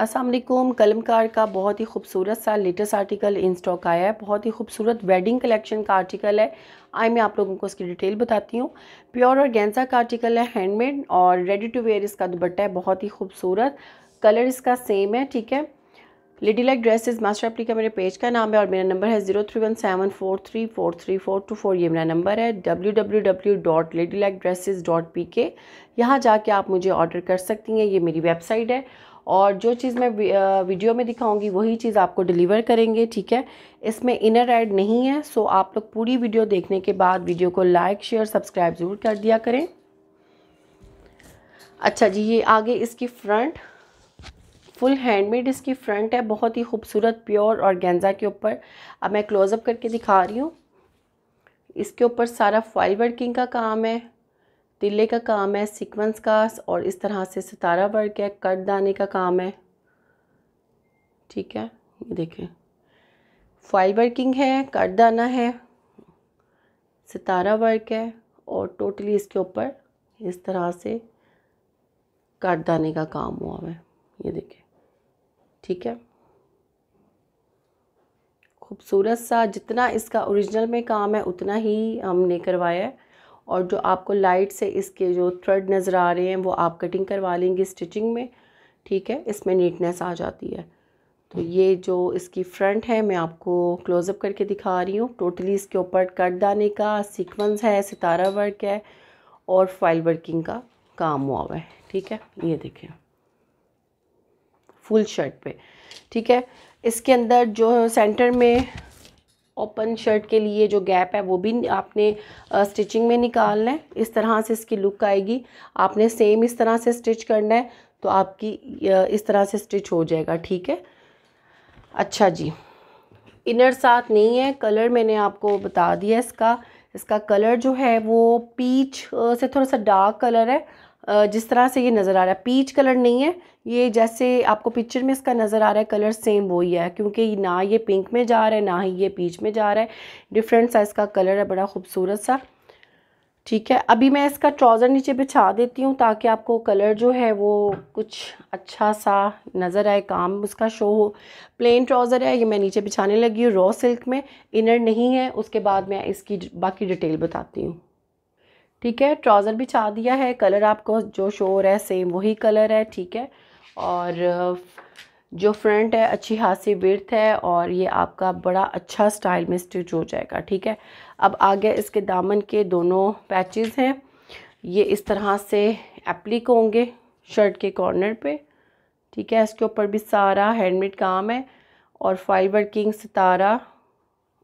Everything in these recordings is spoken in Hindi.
असलकुम कलम कलमकार का बहुत ही खूबसूरत सा लेटेस्ट आर्टिकल इन स्टॉक आया है बहुत ही खूबसूरत वेडिंग कलेक्शन का आर्टिकल है आई मैं आप लोगों को इसकी डिटेल बताती हूँ प्योर और गेंजा का आर्टिकल है हैंडमेड और रेडी टू वेयर इसका दुपट्टा है बहुत ही खूबसूरत कलर इसका सेम है ठीक है लेडी लाइक ड्रेसेस मास्टर अपली का मेरे पेज का नाम है और मेरा नंबर है zero three one seven four three four three four two four ये मेरा नंबर है W W W dot lady like dresses dot P K यहाँ जाके आप मुझे ऑर्डर कर सकती हैं ये मेरी वेबसाइट है और जो चीज़ मैं वीडियो में दिखाऊंगी वही चीज़ आपको डिलीवर करेंगे ठीक है इसमें इनर एड नहीं है सो आप लोग पूरी वीडियो देखने के बाद वीडियो को लाइक शेयर सब्सक्राइब ज़रूर कर दिया करें अच्छा जी ये आगे इसकी फ्रंट फुल हैंडमेड इसकी फ्रंट है बहुत ही खूबसूरत प्योर और गेंजा के ऊपर अब मैं क्लोज़अप करके दिखा रही हूँ इसके ऊपर सारा फॉइल वर्किंग का काम है तिले का काम है सीक्वेंस का और इस तरह से सितारा वर्क है कट दाने का काम है ठीक है ये देखें फाइल वर्किंग है कट दाना है सितारा वर्क है और टोटली इसके ऊपर इस तरह से कट दाने का काम हुआ है ये देखें ठीक है खूबसूरत सा जितना इसका ओरिजिनल में काम है उतना ही हमने करवाया है और जो आपको लाइट से इसके जो थ्रेड नज़र आ रहे हैं वो आप कटिंग करवा लेंगे स्टिचिंग में ठीक है इसमें नीटनेस आ जाती है तो ये जो इसकी फ्रंट है मैं आपको क्लोज़अप करके दिखा रही हूँ टोटली इसके ऊपर कट दाने का सीक्वेंस है सितारा वर्क है और फाइल वर्किंग का काम हुआ हुआ है ठीक है ये देखें फुल शर्ट पे ठीक है इसके अंदर जो सेंटर में ओपन शर्ट के लिए जो गैप है वो भी आपने स्टिचिंग में निकालना है इस तरह से इसकी लुक आएगी आपने सेम इस तरह से स्टिच करना है तो आपकी इस तरह से स्टिच हो जाएगा ठीक है अच्छा जी इनर साथ नहीं है कलर मैंने आपको बता दिया इसका इसका कलर जो है वो पीच से थोड़ा सा डार्क कलर है जिस तरह से ये नज़र आ रहा है पीच कलर नहीं है ये जैसे आपको पिक्चर में इसका नज़र आ रहा है कलर सेम वही है क्योंकि ना ये पिंक में जा रहा है ना ही ये पीच में जा रहा है डिफरेंट सा इसका कलर है बड़ा खूबसूरत सा ठीक है अभी मैं इसका ट्राउज़र नीचे बिछा देती हूँ ताकि आपको कलर जो है वो कुछ अच्छा सा नज़र आए काम उसका शो हो प्लेन ट्राउज़र है ये मैं नीचे बिछाने लगी हूँ रॉ सिल्क में इनर नहीं है उसके बाद मैं इसकी बाकी डिटेल बताती हूँ ठीक है ट्राउज़र भी छा दिया है कलर आपको जो शोर है सेम वही कलर है ठीक है और जो फ्रंट है अच्छी खासी विर्थ है और ये आपका बड़ा अच्छा स्टाइल में स्टिच हो जाएगा ठीक है अब आगे इसके दामन के दोनों पैचेस हैं ये इस तरह से एप्लिक होंगे शर्ट के कॉर्नर पे ठीक है इसके ऊपर भी सारा हैंडमेड काम है और फाइबर किंग सितारा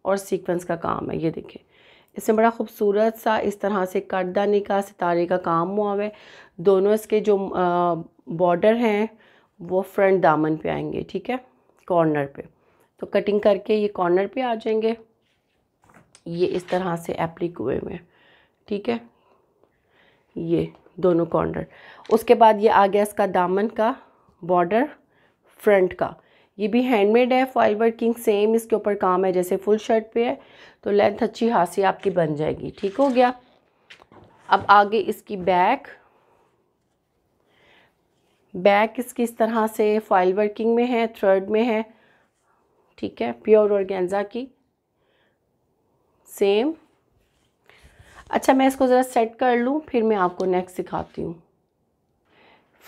और सीक्वेंस का काम है ये देखें इसमें बड़ा खूबसूरत सा इस तरह से करदानी का सितारे का काम हुआ है दोनों इसके जो बॉर्डर हैं वो फ्रंट दामन पे आएंगे ठीक है कॉर्नर पे तो कटिंग करके ये कॉर्नर पे आ जाएंगे ये इस तरह से एप्लिक हुए में ठीक है ये दोनों कॉर्नर उसके बाद ये आ गया इसका दामन का बॉर्डर फ्रंट का ये भी हैंडमेड है फाइल वर्किंग सेम इसके ऊपर काम है जैसे फुल शर्ट पे है तो लेंथ अच्छी हासी आपकी बन जाएगी ठीक हो गया अब आगे इसकी बैक बैक इसकी इस तरह से फाइल वर्किंग में है थ्रेड में है ठीक है प्योर ऑर्गेन्जा की सेम अच्छा मैं इसको ज़रा सेट कर लूँ फिर मैं आपको नेक्स्ट सिखाती हूँ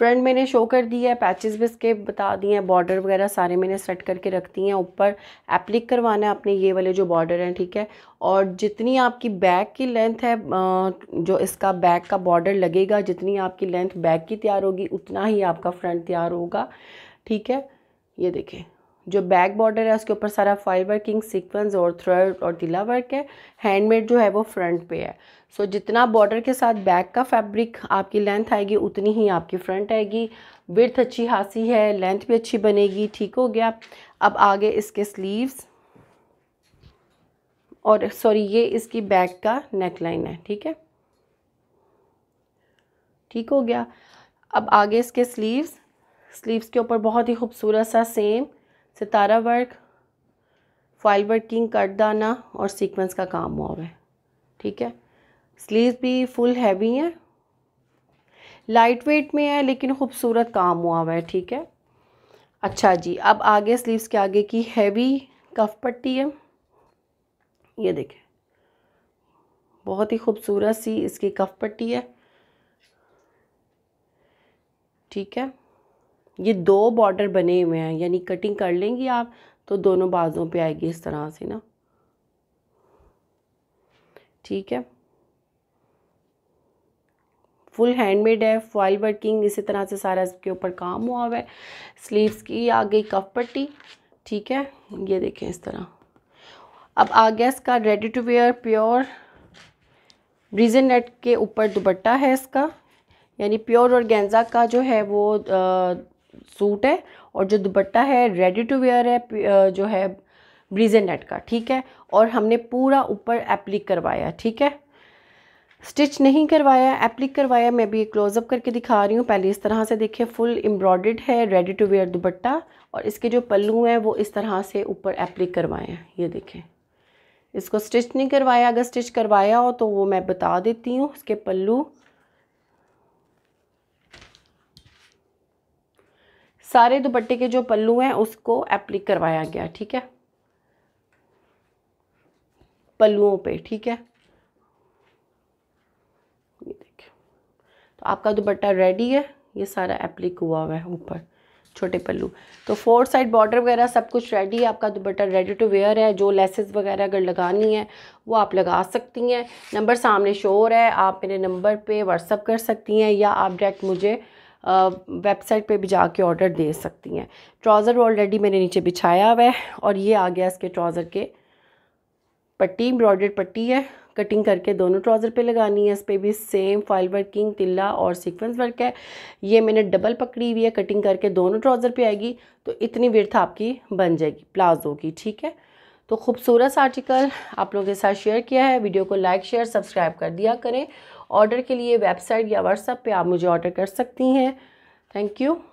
फ्रंट मैंने शो कर दी है पैचेस भी इसके बता दिए हैं बॉर्डर वगैरह सारे मैंने सेट करके रख दिए हैं ऊपर एप्लिक करवाना है आपने ये वाले जो बॉर्डर हैं ठीक है और जितनी आपकी बैक की लेंथ है जो इसका बैक का बॉर्डर लगेगा जितनी आपकी लेंथ बैक की तैयार होगी उतना ही आपका फ्रंट तैयार होगा ठीक है ये देखें जो बैक बॉर्डर है उसके ऊपर सारा फाइल वर्किंग सीक्वेंस और थ्रेड और तिला वर्क है हैंडमेड जो है वो फ्रंट पे है सो so, जितना बॉर्डर के साथ बैक का फैब्रिक आपकी लेंथ आएगी उतनी ही आपकी फ्रंट आएगी विर्थ अच्छी खासी है लेंथ भी अच्छी बनेगी ठीक हो गया अब आगे इसके स्लीव्स और सॉरी ये इसकी बैक का नेकलाइन है ठीक है ठीक हो गया अब आगे इसके स्लीव्स स्लीव्स के ऊपर बहुत ही खूबसूरत सा सेम सितारा वर्क फाइल वर्किंग कट दाना और सीक्वेंस का काम हुआ हुआ है ठीक है स्लीव भी फुल हैवी हैं लाइट वेट में है लेकिन खूबसूरत काम हुआ हुआ है ठीक है अच्छा जी अब आगे स्लीव्स के आगे की हैवी कफ पट्टी है ये देखें बहुत ही खूबसूरत सी इसकी कफ पट्टी है ठीक है ये दो बॉर्डर बने हुए हैं यानी कटिंग कर लेंगी आप तो दोनों बाजों पे आएगी इस तरह से ना ठीक है फुल हैंडमेड है फॉइल वर्किंग इसी तरह से सारा इसके ऊपर काम हुआ हुआ है स्लीव्स की आ गई कफ पट्टी ठीक है ये देखें इस तरह अब आ गया इसका रेडी टू वेयर प्योर ब्रिजन नेट के ऊपर दुपट्टा है इसका यानी प्योर और गेंजा का जो है वो सूट है और जो दुपट्टा है रेडी टू वेयर है जो है ब्रीजे नेट का ठीक है और हमने पूरा ऊपर एप्लिक करवाया ठीक है स्टिच नहीं करवाया एप्लिक करवाया मैं भी क्लोजअप करके दिखा रही हूँ पहले इस तरह से देखिए फुल एम्ब्रॉयड है रेडी टू वेयर दुपट्टा और इसके जो पल्लू हैं वो इस तरह से ऊपर एप्लिक करवाए हैं ये देखें इसको स्टिच नहीं करवाया अगर स्टिच करवाया हो तो वो मैं बता देती हूँ इसके पल्लू सारे दुपट्टे के जो पल्लू हैं उसको एप्लिक करवाया गया ठीक है पल्लुओं पे ठीक है ये देखिए तो आपका दुपट्टा रेडी है ये सारा एप्लिक हुआ हुआ है ऊपर छोटे पल्लू तो फोर साइड बॉर्डर वगैरह सब कुछ रेडी है आपका दुपट्टा रेडी टू वेयर है जो लेसेस वगैरह अगर लगानी है वो आप लगा सकती हैं नंबर सामने शोर है आप मेरे नंबर पे व्हाट्सअप कर सकती हैं या आप डायरेक्ट मुझे वेबसाइट पे भी जाके ऑर्डर दे सकती हैं ट्राउज़र ऑलरेडी मैंने नीचे बिछाया हुआ है और ये आ गया इसके ट्राउज़र के पट्टी एम्ब्रॉयडर्ड पट्टी है कटिंग करके दोनों ट्राउज़र पे लगानी है इस पर भी सेम फाइल वर्किंग तिल्ला और सीक्वेंस वर्क है ये मैंने डबल पकड़ी हुई है कटिंग करके दोनों ट्राउज़र पे आएगी तो इतनी व्यर्थ आपकी बन जाएगी प्लाजो की ठीक है तो खूबसूरत आर्टिकल आप लोगों के साथ शेयर किया है वीडियो को लाइक शेयर सब्सक्राइब कर दिया करें ऑर्डर के लिए वेबसाइट या व्हाट्सएप पे आप मुझे ऑर्डर कर सकती हैं थैंक यू